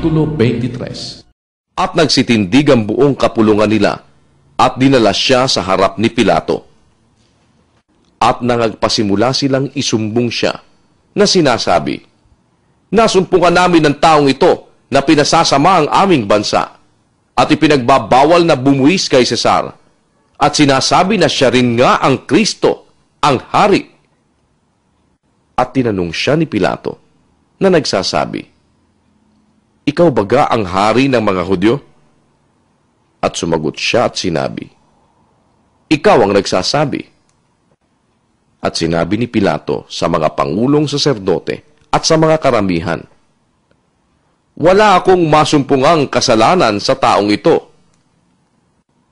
Kapitulo 23 At nagsitindig ang buong kapulungan nila, at dinala siya sa harap ni Pilato. At nangagpasimula silang isumbong siya, na sinasabi, Nasumpungan namin ng taong ito na pinasasama ang aming bansa, at ipinagbabawal na bumuwis kay Cesar, at sinasabi na siya rin nga ang Kristo, ang Hari. At tinanong siya ni Pilato, na nagsasabi, ikaw baga ang hari ng mga Hudyo? At sumagot siya at sinabi, Ikaw ang nagsasabi. At sinabi ni Pilato sa mga pangulong saserdote at sa mga karamihan, Wala akong masumpungang kasalanan sa taong ito.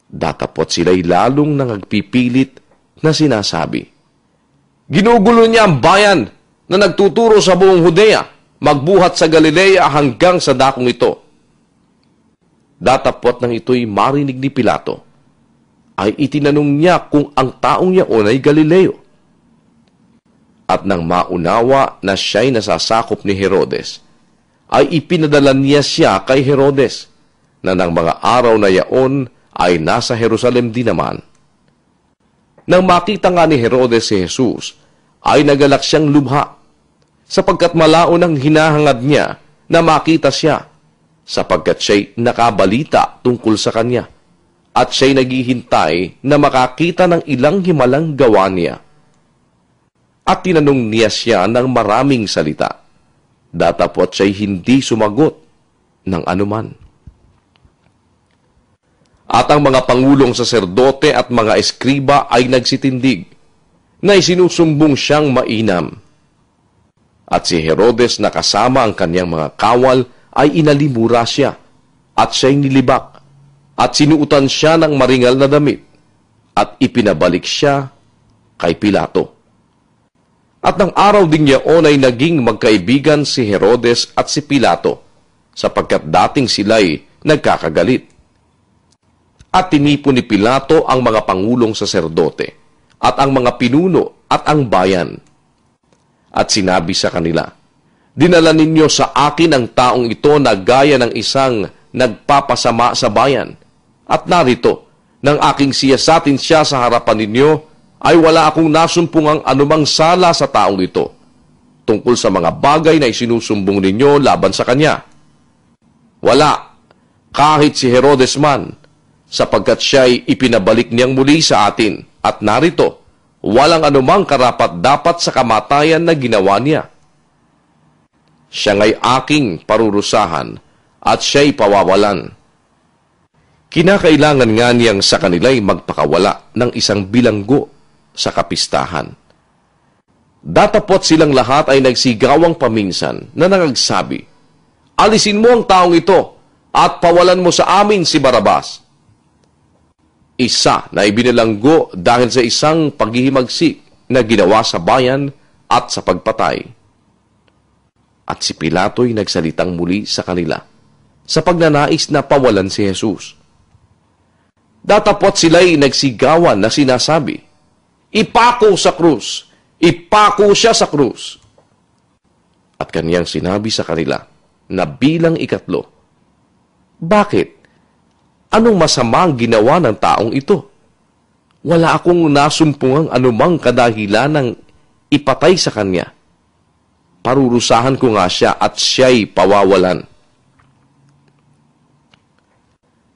Datapot sila'y lalong nangagpipilit na sinasabi, Ginugulo niya ang bayan na nagtuturo sa buong Hudea magbuhat sa Galilea hanggang sa dakong ito. Datapot nang ito'y marinig ni Pilato, ay itinanong niya kung ang taong yaon ay Galileo. At nang maunawa na siya'y nasasakop ni Herodes, ay ipinadala niya siya kay Herodes, na nang mga araw na yaon ay nasa Jerusalem din naman. Nang makita nga ni Herodes si Jesus, ay nagalak siyang lubha sapagkat malaon ang hinahangad niya na makita siya sapagkat siya'y nakabalita tungkol sa kanya at siya'y naghihintay na makakita ng ilang himalang gawa niya. At tinanong niya siya ng maraming salita. Datapot siya'y hindi sumagot ng anuman. At ang mga pangulong saserdote at mga eskriba ay nagsitindig na isinusumbong siyang mainam at si Herodes na kasama ang kanyang mga kawal ay inalimura siya at siya'y nilibak at sinuutan siya ng maringal na damit at ipinabalik siya kay Pilato. At ng araw ding yaon ay naging magkaibigan si Herodes at si Pilato sapagkat dating sila'y nagkakagalit. At tinipo ni Pilato ang mga pangulong saserdote at ang mga pinuno at ang bayan at sinabi sa kanila, Dinala ninyo sa akin ang taong ito na gaya ng isang nagpapasama sa bayan. At narito, nang aking siyasatin siya sa harapan ninyo, ay wala akong ang anumang sala sa taong ito tungkol sa mga bagay na isinusumbong ninyo laban sa kanya. Wala, kahit si Herodes man, sapagkat ay ipinabalik niyang muli sa atin at narito, walang anumang karapat dapat sa kamatayan na ginawa niya. Siya ngay aking parurusahan at siya'y pawawalan. Kinakailangan nga niyang sa kanila'y magpakawala ng isang bilanggo sa kapistahan. Datapot silang lahat ay nagsigawang paminsan na nangagsabi, Alisin mo ang taong ito at pawalan mo sa amin si Barabas isa na ibinilanggo dahil sa isang paghihimagsik na ginawa sa bayan at sa pagpatay. At si Pilato'y nagsalitang muli sa kanila sa pagnanais na pawalan si Jesus. Datapot sila'y nagsigawan na sinasabi, Ipako sa krus! Ipako siya sa krus! At kaniyang sinabi sa kanila na bilang ikatlo, Bakit Anong masama ang ginawa ng taong ito? Wala akong nasumpungang anumang kadahilan ng ipatay sa kanya. Parurusahan ko nga siya at siya'y pawawalan.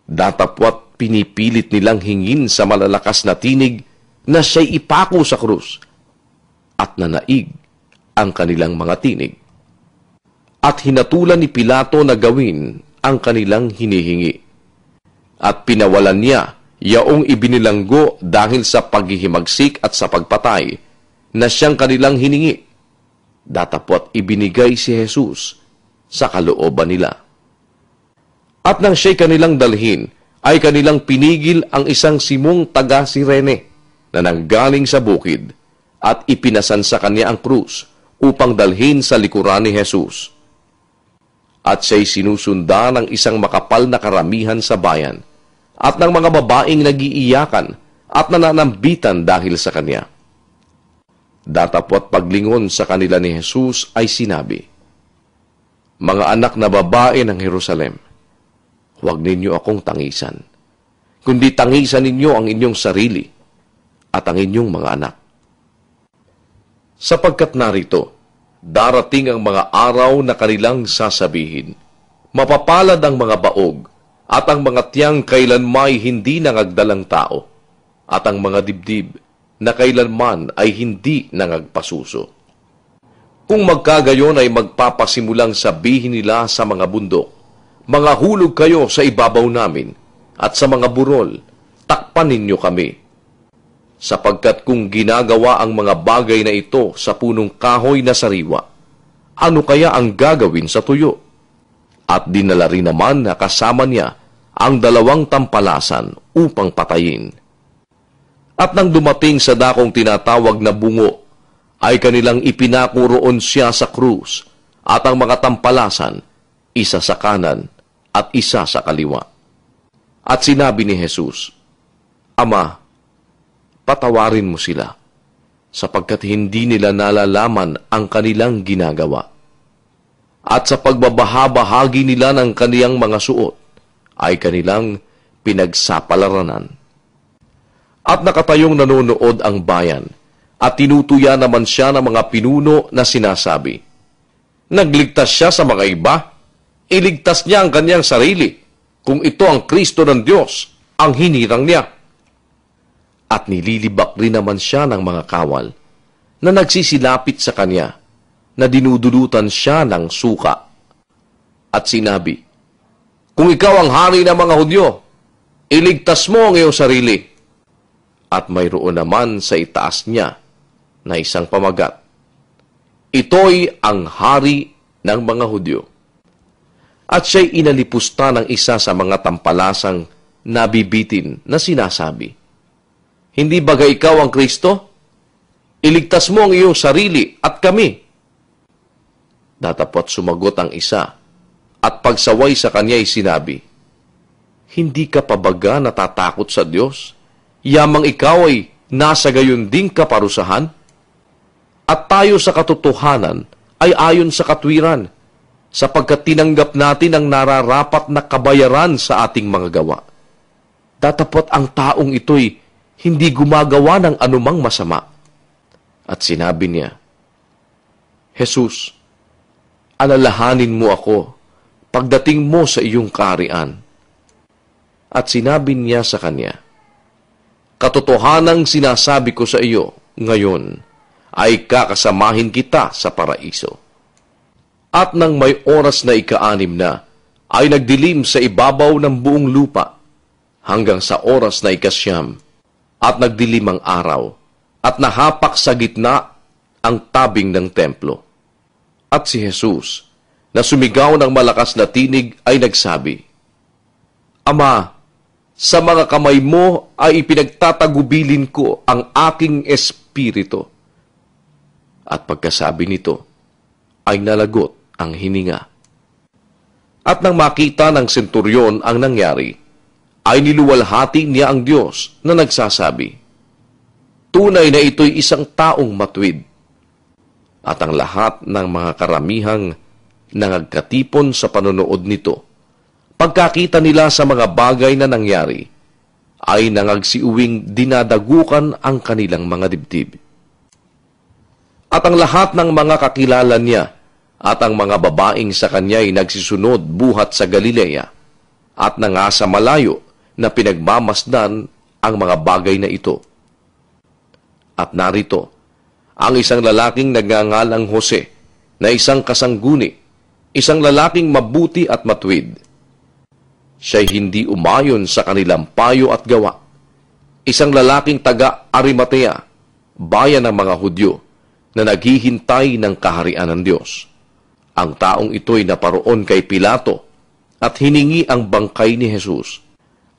Datapwat pinipilit nilang hingin sa malalakas na tinig na siya'y ipako sa krus at nanaig ang kanilang mga tinig. At hinatulan ni Pilato na gawin ang kanilang hinihingi at pinawalan niya yaong ibinilanggo dahil sa paghihimagsik at sa pagpatay na siyang kanilang hiningi. Datapot ibinigay si Jesus sa kalooban nila. At nang siya'y kanilang dalhin, ay kanilang pinigil ang isang simong taga Sirene na nanggaling sa bukid at ipinasan sa kanya ang krus upang dalhin sa likuran ni Jesus. At siya'y sinusunda ng isang makapal na karamihan sa bayan – at ng mga babaeng nagiiyakan at nananambitan dahil sa kanya. Datapo at paglingon sa kanila ni Jesus ay sinabi, Mga anak na babae ng Jerusalem, huwag ninyo akong tangisan, kundi tangisan ninyo ang inyong sarili at ang inyong mga anak. Sapagkat narito, darating ang mga araw na kanilang sasabihin, mapapalad ang mga baog at ang mga tiyang kailanmay hindi nangagdalang tao, at ang mga dibdib na kailanman ay hindi nangagpasuso. Kung magkagayon ay magpapasimulang sabihin nila sa mga bundok, mga hulog kayo sa ibabaw namin, at sa mga burol, takpan ninyo kami. Sapagkat kung ginagawa ang mga bagay na ito sa punong kahoy na sariwa, ano kaya ang gagawin sa tuyo? At dinala rin naman na kasama niya ang dalawang tampalasan upang patayin. At nang dumating sa dakong tinatawag na bungo, ay kanilang ipinako roon siya sa krus at ang mga tampalasan, isa sa kanan at isa sa kaliwa. At sinabi ni Jesus, Ama, patawarin mo sila, sapagkat hindi nila nalalaman ang kanilang ginagawa. At sa pagbabahaba-bahagi nila ng kaniyang mga suot, ay kanilang pinagsapalarnan. At nakatayong nanonood ang bayan at tinutuya naman siya ng mga pinuno na sinasabi. Nagligtas siya sa mga iba, iligtas niya ang kanyang sarili kung ito ang Kristo ng Diyos ang hinirang niya. At nililibak rin naman siya ng mga kawal na nagsisilapit sa kanya na dinudulutan siya ng suka. At sinabi, kung ikaw ang hari ng mga Hudyo, iligtas mo ang iyong sarili. At mayroon naman sa itaas niya na isang pamagat. Ito'y ang hari ng mga Hudyo. At siya'y inalipusta ng isa sa mga tampalasang nabibitin na sinasabi, Hindi baga ikaw ang Kristo? Iligtas mo ang iyong sarili at kami. Datapot sumagot ang isa, at pagsaway sa kanya ay sinabi, Hindi ka pa baga natatakot sa Diyos? Yamang ikaw ay nasa gayon ding kaparusahan? At tayo sa katotohanan ay ayon sa katwiran, sapagkat tinanggap natin ang nararapat na kabayaran sa ating mga gawa. Datapot ang taong ito'y hindi gumagawa ng anumang masama. At sinabi niya, Jesus, alalahanin mo ako pagdating mo sa iyong kaarian. At sinabi niya sa kanya, Katotohanang sinasabi ko sa iyo ngayon ay kakasamahin kita sa paraiso. At nang may oras na ikaanim na, ay nagdilim sa ibabaw ng buong lupa hanggang sa oras na ikasyam at nagdilim ang araw at nahapak sa gitna ang tabing ng templo. At si Jesus na sumigaw ng malakas na tinig ay nagsabi, Ama, sa mga kamay mo ay ipinagtatagubilin ko ang aking espirito. At pagkasabi nito, ay nalagot ang hininga. At nang makita ng senturyon ang nangyari, ay niluwalhati niya ang Diyos na nagsasabi, Tunay na ito'y isang taong matwid. At ang lahat ng mga karamihang nangagkatipon sa panonood nito. Pagkakita nila sa mga bagay na nangyari, ay nangagsiuwing dinadagukan ang kanilang mga dibdib. At ang lahat ng mga kakilala niya at ang mga babaeng sa kanya ay nagsisunod buhat sa Galilea at nangasa malayo na pinagmamasdan ang mga bagay na ito. At narito, ang isang lalaking nagngangalang Jose na isang kasangguni Isang lalaking mabuti at matuwid. Siya'y hindi umayon sa kanilang payo at gawa. Isang lalaking taga Arimatea, bayan ng mga Hudyo, na naghihintay ng kaharian ng Diyos. Ang taong ito'y naparoon kay Pilato at hiningi ang bangkay ni Jesus.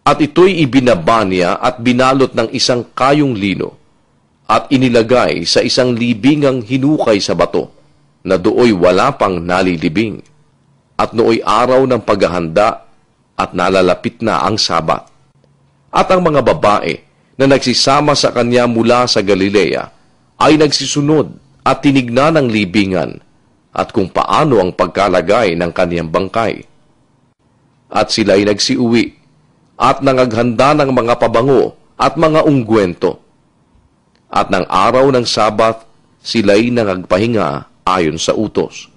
At ito'y ibinabanya at binalot ng isang kayong lino at inilagay sa isang libingang hinukay sa bato na dooy wala pang nalilibing at nooy araw ng paghahanda at nalalapit na ang sabat. At ang mga babae na nagsisama sa kanya mula sa Galilea ay nagsisunod at tinignan ang libingan at kung paano ang pagkalagay ng kaniyang bangkay. At sila ay nagsiuwi at nangaghanda ng mga pabango at mga ungguento. At ng araw ng Sabat, ay nangagpahinga ayon sa utos.